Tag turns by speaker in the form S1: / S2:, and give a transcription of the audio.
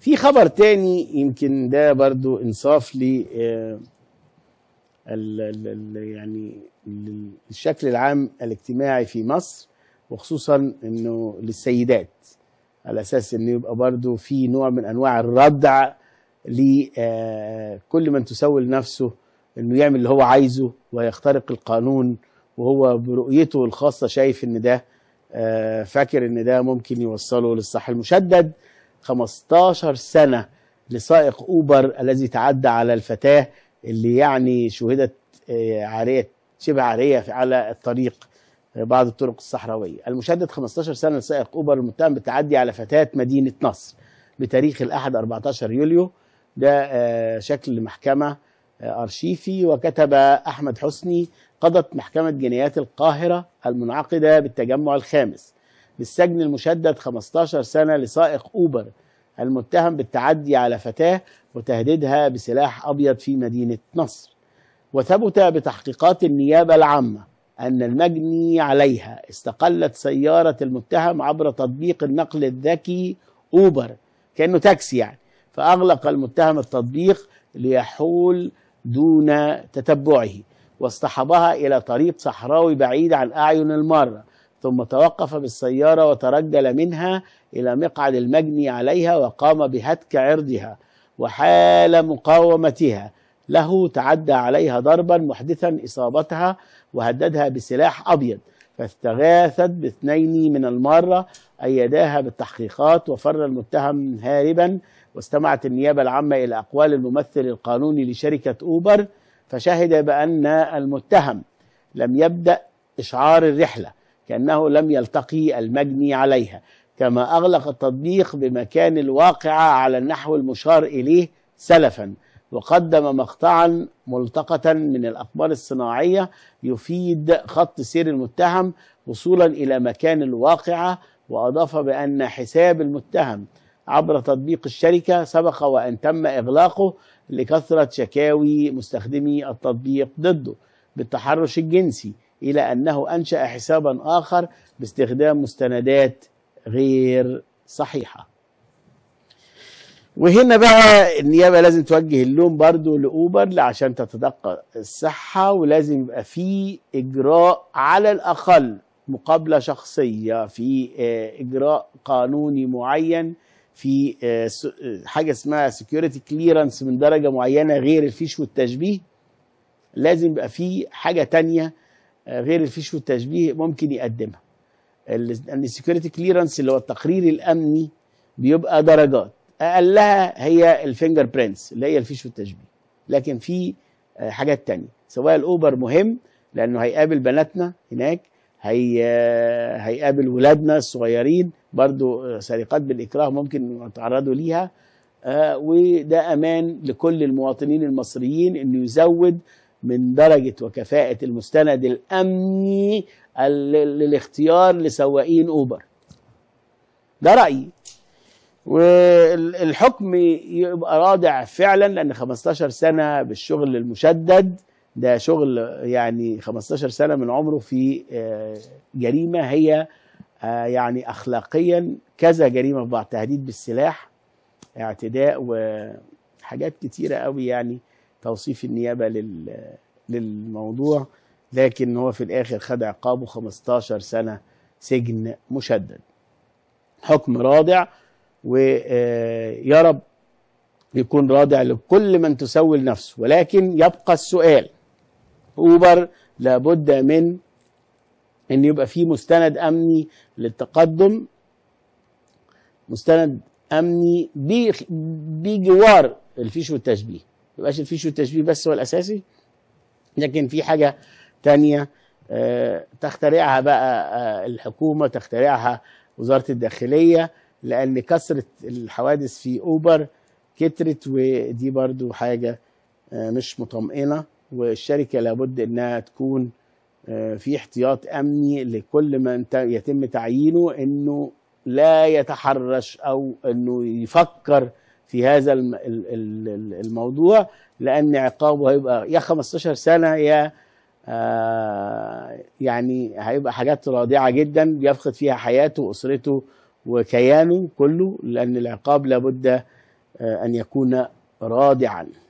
S1: في خبر تاني يمكن ده برضو انصاف لي آه، ال ال يعني الشكل العام الاجتماعي في مصر وخصوصا انه للسيدات على اساس انه يبقى برضو في نوع من انواع الردع لكل آه، من تسول نفسه انه يعمل اللي هو عايزه ويخترق القانون وهو برؤيته الخاصه شايف ان ده آه، فاكر ان ده ممكن يوصله للصح المشدد 15 سنة لسائق أوبر الذي تعدى على الفتاة اللي يعني شهدت آه، عارية شبه عارية على الطريق بعض الطرق الصحراوية المشدد 15 سنة لسائق أوبر المتهم بالتعدي على فتاة مدينة نصر بتاريخ الأحد 14 يوليو ده آه، شكل محكمة آه، أرشيفي وكتب أحمد حسني قضت محكمة جنايات القاهرة المنعقدة بالتجمع الخامس بالسجن المشدد 15 سنة لسائق أوبر المتهم بالتعدي على فتاة وتهديدها بسلاح أبيض في مدينة نصر وثبت بتحقيقات النيابة العامة أن المجني عليها استقلت سيارة المتهم عبر تطبيق النقل الذكي أوبر كأنه تاكسي يعني فأغلق المتهم التطبيق ليحول دون تتبعه واصطحبها إلى طريق صحراوي بعيد عن أعين المارة ثم توقف بالسيارة وترجل منها إلى مقعد المجني عليها وقام بهتك عرضها وحال مقاومتها له تعدى عليها ضربا محدثا إصابتها وهددها بسلاح أبيض فاستغاثت باثنين من المارة أيداها بالتحقيقات وفر المتهم هاربا واستمعت النيابة العامة إلى أقوال الممثل القانوني لشركة أوبر فشهد بأن المتهم لم يبدأ إشعار الرحلة كأنه لم يلتقي المجني عليها كما أغلق التطبيق بمكان الواقعة على النحو المشار إليه سلفا وقدم مقطعا ملتقطا من الأقمار الصناعية يفيد خط سير المتهم وصولا إلى مكان الواقعة وأضاف بأن حساب المتهم عبر تطبيق الشركة سبق وأن تم إغلاقه لكثرة شكاوي مستخدمي التطبيق ضده بالتحرش الجنسي إلى أنه أنشأ حسابا آخر باستخدام مستندات غير صحيحة وهنا بقى النيابة لازم توجه اللوم برضو لأوبر عشان تتدقى الصحة ولازم يبقى في إجراء على الأقل مقابلة شخصية في آه، إجراء قانوني معين في آه، آه، حاجة اسمها سيكوريتي كليرنس من درجة معينة غير الفيش والتشبيه لازم يبقى في حاجة تانية آه، غير الفيش والتشبيه ممكن يقدمها السكيورتي كليرنس اللي هو التقرير الامني بيبقى درجات اقلها هي الفينجر برينتس اللي هي الفيش والتشبيه لكن في آه، حاجات تانية سواء الاوبر مهم لانه هيقابل بناتنا هناك هي آه، هيقابل ولادنا الصغيرين برضو سرقات بالاكراه ممكن يتعرضوا ليها وده امان لكل المواطنين المصريين انه يزود من درجة وكفاءة المستند الأمني للاختيار لسواقين أوبر ده رأيي والحكم يبقى رادع فعلا لأن 15 سنة بالشغل المشدد ده شغل يعني 15 سنة من عمره في آه، جريمة هي آه، يعني أخلاقيا كذا جريمة في بعض تهديد بالسلاح اعتداء وحاجات كتيرة قوي يعني توصيف النيابه للموضوع لكن هو في الاخر خد عقابه 15 سنه سجن مشدد حكم رادع ويا آه، رب يكون رادع لكل من تسول نفسه ولكن يبقى السؤال اوبر لابد من ان يبقى في مستند امني للتقدم مستند امني بجوار الفيش والتشبيه يبقاش الفيشيو التشبيه بس هو الاساسي لكن في حاجه تانية آه، تخترعها بقى آه، الحكومه تخترعها وزاره الداخليه لان كثره الحوادث في اوبر كترت ودي برضو حاجه آه، مش مطمئنه والشركه لابد انها تكون في احتياط امني لكل من يتم تعيينه انه لا يتحرش او انه يفكر في هذا الموضوع لان عقابه هيبقى يا 15 سنه يا آه، يعني هيبقى حاجات رادعه جدا بيفقد فيها حياته واسرته وكيانه كله لان العقاب لابد آه، ان يكون رادعا